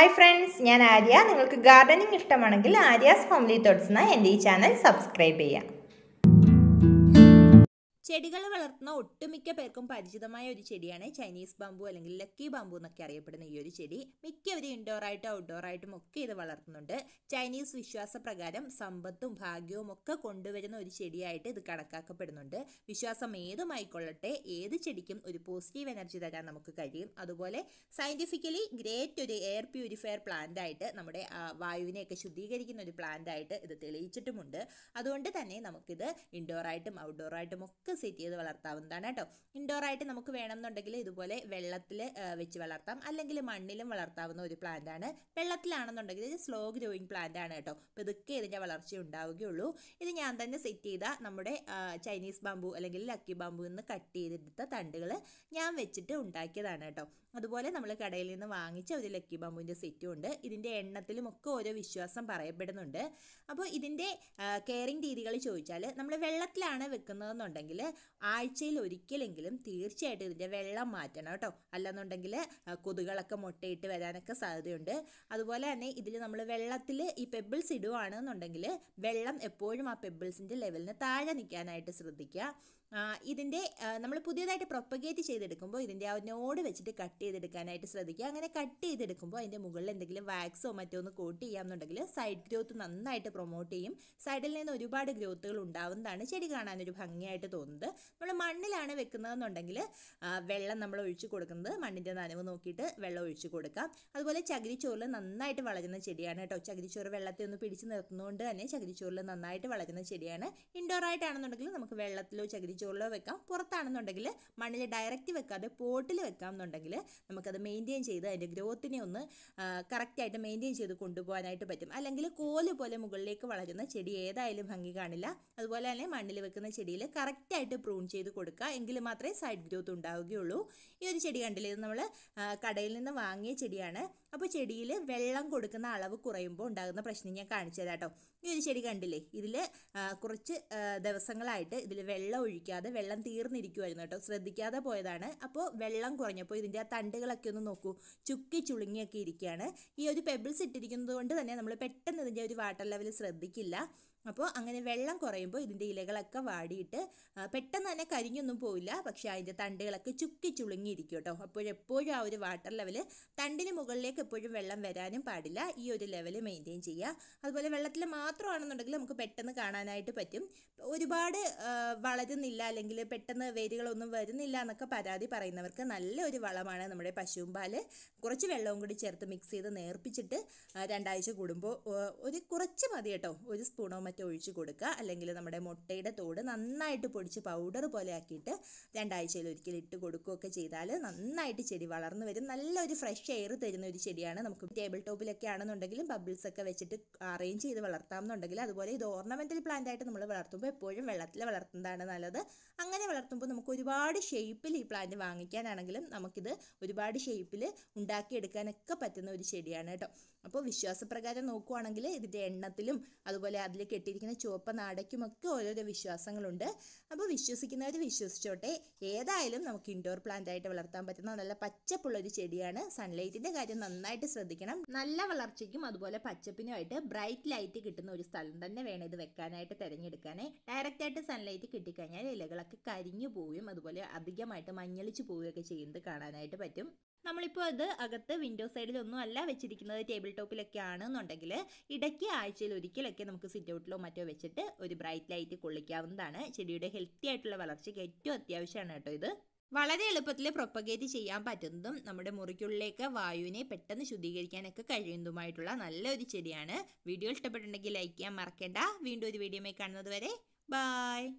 hi friends ഞാൻ ആര്യ നിങ്ങൾക്ക് gardening ഇഷ്ടമാണെങ്കിൽ ആര്യാസ് ഫാമിലി തൊട്ട്സ് എന്ന എൻ്റെ ഈ ചാനൽ സബ്സ്ക്രൈബ് ചെയ്യാം ചെടികൾ വളർത്തുന്ന ഒട്ടുമിക്ക പേർക്കും പരിചിതമായ ഒരു ചെടിയാണ് ചൈനീസ് ബാമ്പു അല്ലെങ്കിൽ ലക്കി ബാമ്പു എന്നൊക്കെ അറിയപ്പെടുന്ന ഈ ഒരു ചെടി മിക്കവരും ഇൻഡോർ ആയിട്ടും ഔട്ട്ഡോർ ആയിട്ടും ഒക്കെ ഇത് വളർത്തുന്നുണ്ട് ചൈനീസ് വിശ്വാസ പ്രകാരം സമ്പത്തും ഭാഗ്യവും ഒക്കെ കൊണ്ടുവരുന്ന ഒരു ചെടിയായിട്ട് ഇത് കണക്കാക്കപ്പെടുന്നുണ്ട് വിശ്വാസം ഏതുമായിക്കൊള്ളട്ടെ ഏത് ചെടിക്കും ഒരു പോസിറ്റീവ് എനർജി തരാൻ നമുക്ക് കഴിയും അതുപോലെ സയന്റിഫിക്കലി ഗ്രേറ്റ് ഒരു എയർ പ്യൂരിഫയർ പ്ലാന്റ് ആയിട്ട് നമ്മുടെ വായുവിനെയൊക്കെ ശുദ്ധീകരിക്കുന്ന ഒരു പ്ലാന്റ് ആയിട്ട് ഇത് തെളിയിച്ചിട്ടുമുണ്ട് അതുകൊണ്ട് തന്നെ നമുക്കിത് ഇൻഡോർ ആയിട്ടും ഔട്ട്ഡോർ ആയിട്ടും ഒക്കെ സെറ്റ് ചെയ്ത് വളർത്താവുന്നതാണ് കേട്ടോ ഇൻഡോർ ആയിട്ട് നമുക്ക് വേണമെന്നുണ്ടെങ്കിൽ ഇതുപോലെ വെള്ളത്തിൽ വെച്ച് വളർത്താം അല്ലെങ്കിൽ മണ്ണിലും വളർത്താവുന്ന ഒരു പ്ലാന്റ് ആണ് വെള്ളത്തിലാണെന്നുണ്ടെങ്കിൽ ഇത് സ്ലോ ഗ്രോയിങ് പ്ലാന്റ് ആണ് കേട്ടോ അപ്പോൾ ഇതൊക്കെ ഇതിന്റെ വളർച്ച ഉണ്ടാവുകയുള്ളൂ ഇത് ഞാൻ തന്നെ സെറ്റ് ചെയ്ത നമ്മുടെ ചൈനീസ് ബാമ്പു അല്ലെങ്കിൽ ലക്കി ബാമ്പു എന്ന് കട്ട് ചെയ്തെടുത്ത തണ്ടുകൾ ഞാൻ വെച്ചിട്ട് ഉണ്ടാക്കിയതാണ് കേട്ടോ അതുപോലെ നമ്മൾ കടയിൽ നിന്ന് വാങ്ങിച്ച ഒരു ലക്കി ബാമ്പുവിന്റെ സെറ്റും ഉണ്ട് ഇതിന്റെ എണ്ണത്തിലും ഒക്കെ ഓരോ വിശ്വാസം പറയപ്പെടുന്നുണ്ട് അപ്പോൾ ഇതിന്റെ കെയറിങ് രീതികൾ ചോദിച്ചാൽ നമ്മൾ വെള്ളത്തിലാണ് വെക്കുന്നതെന്നുണ്ടെങ്കിൽ ആഴ്ചയിൽ ഒരിക്കലെങ്കിലും തീർച്ചയായിട്ടും ഇതിൻ്റെ വെള്ളം മാറ്റണം കേട്ടോ അല്ലെന്നുണ്ടെങ്കിൽ കൊതുകളൊക്കെ മുട്ടയിട്ട് വരാനൊക്കെ സാധ്യതയുണ്ട് അതുപോലെ തന്നെ ഇതിൽ നമ്മൾ വെള്ളത്തിൽ ഈ പെബിൾസ് ഇടുകയാണെന്നുണ്ടെങ്കിൽ വെള്ളം എപ്പോഴും ആ പെബിൾസിൻ്റെ ലെവലിന് താഴെ നിൽക്കാനായിട്ട് ശ്രദ്ധിക്കുക ഇതിൻ്റെ നമ്മൾ പുതിയതായിട്ട് പ്രൊപ്പഗേറ്റ് ചെയ്തെടുക്കുമ്പോൾ ഇതിൻ്റെ ആ നോട് വെച്ചിട്ട് കട്ട് ചെയ്തെടുക്കാനായിട്ട് ശ്രദ്ധിക്കുക അങ്ങനെ കട്ട് ചെയ്തെടുക്കുമ്പോൾ അതിൻ്റെ മുകളിൽ എന്തെങ്കിലും വാക്സോ മറ്റോ ഒന്ന് കോട്ട് ചെയ്യാമെന്നുണ്ടെങ്കിൽ സൈഡ് ഗ്രോത്ത് നന്നായിട്ട് പ്രൊമോട്ട് ചെയ്യും സൈഡിൽ നിന്ന് ഒരുപാട് ഗ്രോത്തുകൾ ഉണ്ടാവുന്നതാണ് ചെടി കാണാനൊരു ഭംഗിയായിട്ട് തോന്നുന്നത് നമ്മൾ മണ്ണിലാണ് വെക്കുന്നതെന്നുണ്ടെങ്കിൽ വെള്ളം നമ്മൾ ഒഴിച്ചു കൊടുക്കുന്നത് മണ്ണിൻ്റെ നനവ് നോക്കിയിട്ട് വെള്ളം ഒഴിച്ചു കൊടുക്കാം അതുപോലെ ചകിരിച്ചോറിൽ നന്നായിട്ട് വളരുന്ന ചെടിയാണ് കേട്ടോ ചകിരിച്ചോറ് വെള്ളത്തെ ഒന്ന് പിടിച്ചു നിർത്തുന്നതുകൊണ്ട് തന്നെ ചകിരിച്ചോറിൽ നന്നായിട്ട് വളരുന്ന ചെടിയാണ് ഇൻഡോർ ആയിട്ടാണെന്നുണ്ടെങ്കിൽ നമുക്ക് വെള്ളത്തിലോ ചകിരി ചുവടിച്ചോളിലോ വെക്കാം പുറത്താണെന്നുണ്ടെങ്കിൽ മണ്ണിൽ ഡയറക്റ്റ് വെക്കാതെ പോട്ടിൽ വെക്കാം എന്നുണ്ടെങ്കിൽ നമുക്കത് മെയിൻറ്റെയിൻ ചെയ്ത് അതിൻ്റെ ഗ്രോത്തിനെ ഒന്ന് കറക്റ്റായിട്ട് മെയിൻറ്റെയിൻ ചെയ്ത് കൊണ്ടുപോകാനായിട്ട് പറ്റും അല്ലെങ്കിൽ കോല് പോലെ മുകളിലേക്ക് വളരുന്ന ചെടി ഏതായാലും ഭംഗി കാണില്ല അതുപോലെ തന്നെ മണ്ണിൽ വെക്കുന്ന ചെടിയിൽ കറക്റ്റായിട്ട് പ്രൂൺ ചെയ്ത് കൊടുക്കുക എങ്കിൽ മാത്രമേ സൈഡ് ഗ്രോത്ത് ഉണ്ടാവുകയുള്ളൂ ഈ ഒരു ചെടി കണ്ടില്ലേ ഇത് നമ്മൾ കടയിൽ നിന്ന് വാങ്ങിയ ചെടിയാണ് അപ്പോൾ ചെടിയിൽ വെള്ളം കൊടുക്കുന്ന അളവ് കുറയുമ്പോൾ ഉണ്ടാകുന്ന പ്രശ്നം ഞാൻ കാണിച്ചു തരാം കേട്ടോ ഈ ഒരു ചെടി കണ്ടില്ലേ ഇതിൽ കുറച്ച് ദിവസങ്ങളായിട്ട് ഇതിൽ വെള്ളം ഒഴിക്കാൻ ശ്രദ്ധിക്കാതെ വെള്ളം തീർന്നിരിക്കുമായിരുന്നു കേട്ടോ ശ്രദ്ധിക്കാതെ പോയതാണ് അപ്പോൾ വെള്ളം കുറഞ്ഞപ്പോൾ ഇതിൻ്റെ ആ തണ്ടുകളൊക്കെ ഒന്ന് നോക്കൂ ചുക്കി ചുളുങ്ങിയൊക്കെ ഇരിക്കുകയാണ് ഈ ഒരു പെബിൾസ് ഇട്ടിരിക്കുന്നത് കൊണ്ട് തന്നെ നമ്മൾ പെട്ടെന്ന് ഇതിൻ്റെ ഒരു വാട്ടർ ലെവൽ ശ്രദ്ധിക്കില്ല അപ്പോൾ അങ്ങനെ വെള്ളം കുറയുമ്പോൾ ഇതിൻ്റെ ഇലകളൊക്കെ വാടിയിട്ട് പെട്ടെന്ന് തന്നെ കരിഞ്ഞൊന്നും പോയില്ല പക്ഷേ അതിൻ്റെ തണ്ടുകളൊക്കെ ചുക്കി ചുളുങ്ങിയിരിക്കും കേട്ടോ അപ്പോഴെപ്പോഴും ആ ഒരു വാട്ടർ ലെവൽ തണ്ടിന് മുകളിലേക്ക് എപ്പോഴും വെള്ളം വരാനും പാടില്ല ഈ ഒരു ലെവൽ മെയിൻറ്റെയിൻ ചെയ്യുക അതുപോലെ വെള്ളത്തിൽ മാത്രമാണെന്നുണ്ടെങ്കിൽ നമുക്ക് പെട്ടെന്ന് കാണാനായിട്ട് പറ്റും ഒരുപാട് വളരുന്നില്ല അല്ലെങ്കിൽ പെട്ടെന്ന് വേരുകളൊന്നും വരുന്നില്ല എന്നൊക്കെ പരാതി പറയുന്നവർക്ക് നല്ലൊരു വളമാണ് നമ്മുടെ പശുവും പാല് കുറച്ച് വെള്ളവും കൂടി ചേർത്ത് മിക്സ് ചെയ്ത് നേർപ്പിച്ചിട്ട് രണ്ടാഴ്ച കൂടുമ്പോൾ ഒരു കുറച്ച് മതി കേട്ടോ ഒരു സ്പൂണോ മറ്റോ ഒഴിച്ച് കൊടുക്കുക അല്ലെങ്കിൽ നമ്മുടെ മുട്ടയുടെ തോട് നന്നായിട്ട് പൊടിച്ച് പൗഡർ പോലെ ആക്കിയിട്ട് രണ്ടാഴ്ചയിൽ ഒരിക്കൽ ഇട്ട് കൊടുക്കുകയൊക്കെ ചെയ്താൽ നന്നായിട്ട് ചെടി വളർന്നു വരും നല്ലൊരു ഫ്രഷ് എയർ തരുന്ന ഒരു ചെടിയാണ് നമുക്ക് ടേബിൾ ടോപ്പിലൊക്കെ ആണെന്നുണ്ടെങ്കിലും ബബിൾസ് ഒക്കെ വെച്ചിട്ട് അറേഞ്ച് ചെയ്ത് വളർത്താം എന്നുണ്ടെങ്കിൽ അതുപോലെ ഇത് ഓർണമെന്റൽ പ്ലാന്റ് ആയിട്ട് നമ്മൾ വളർത്തുമ്പോൾ എപ്പോഴും വെള്ളത്തിൽ വളർത്തുന്നതാണ് നല്ലത് അങ്ങനെ വളർത്തുമ്പോൾ നമുക്ക് ഒരുപാട് ഷേപ്പിൽ ഈ പ്ലാന്റ് വാങ്ങിക്കാനാണെങ്കിലും നമുക്കിത് ഒരുപാട് ഷേപ്പിൽ ഉണ്ടാക്കിയെടുക്കാനൊക്കെ പറ്റുന്ന ഒരു ചെടിയാണ് കേട്ടോ അപ്പോൾ വിശ്വാസപ്രകാരം നോക്കുവാണെങ്കിൽ ഇതിൻ്റെ എണ്ണത്തിലും അതുപോലെ അതിലേക്ക് കെട്ടിയിരിക്കുന്ന ചുവപ്പ് നാടയ്ക്കുമൊക്കെ ഓരോരോ വിശ്വാസങ്ങളുണ്ട് അപ്പോൾ വിശ്വസിക്കുന്നവർ വിശ്വസിച്ചോട്ടെ ഏതായാലും നമുക്ക് ഇൻഡോർ പ്ലാന്റ് ആയിട്ട് വളർത്താൻ പറ്റുന്ന നല്ല പച്ചപ്പുള്ള ഒരു ചെടിയാണ് സൺലൈറ്റിന്റെ കാര്യം നന്നായിട്ട് ശ്രദ്ധിക്കണം നല്ല വളർച്ചയ്ക്കും അതുപോലെ പച്ചപ്പിനുമായിട്ട് ബ്രൈറ്റ് ലൈറ്റ് കിട്ടുന്ന ഒരു സ്ഥലം തന്നെ വേണം ഇത് വെക്കാനായിട്ട് തിരഞ്ഞെടുക്കാനേ ഡയറക്റ്റ് ആയിട്ട് സൺലൈറ്റ് കിട്ടിക്കഴിഞ്ഞാൽ ഇലകളൊക്കെ കരിഞ്ഞു പോവുകയും അതുപോലെ അധികമായിട്ട് മഞ്ഞളിച്ച് പോവുകയൊക്കെ ചെയ്യുന്നത് കാണാനായിട്ട് പറ്റും നമ്മളിപ്പോൾ അത് അകത്ത് വിൻഡോ സൈഡിലൊന്നും അല്ല വെച്ചിരിക്കുന്നത് ടേബിൾ ടോപ്പിലൊക്കെ ആണെന്നുണ്ടെങ്കിൽ ഇടയ്ക്ക് ആഴ്ചയിൽ ഒരിക്കലൊക്കെ നമുക്ക് സിറ്റ് ഔട്ടിലോ മറ്റോ വെച്ചിട്ട് ഒരു ബ്രൈറ്റ് ലൈറ്റ് കൊള്ളിക്കാവുന്നതാണ് ചെടിയുടെ ഹെൽത്തി ആയിട്ടുള്ള വളർച്ചയ്ക്ക് ഏറ്റവും അത്യാവശ്യമാണ് കേട്ടോ ഇത് വളരെ എളുപ്പത്തിൽ പ്രൊപ്പഗേറ്റ് ചെയ്യാൻ പറ്റുന്നതും നമ്മുടെ മുറിക്കുള്ളിലേക്ക് വായുവിനെ പെട്ടെന്ന് ശുദ്ധീകരിക്കാനൊക്കെ കഴിയുന്നതുമായിട്ടുള്ള നല്ലൊരു ചെടിയാണ് വീഡിയോ ഇഷ്ടപ്പെട്ടിട്ടുണ്ടെങ്കിൽ ലൈക്ക് ചെയ്യാൻ മറക്കേണ്ട വീണ്ടും ഒരു വീഡിയോമായി കാണുന്നത് വരെ ബായ്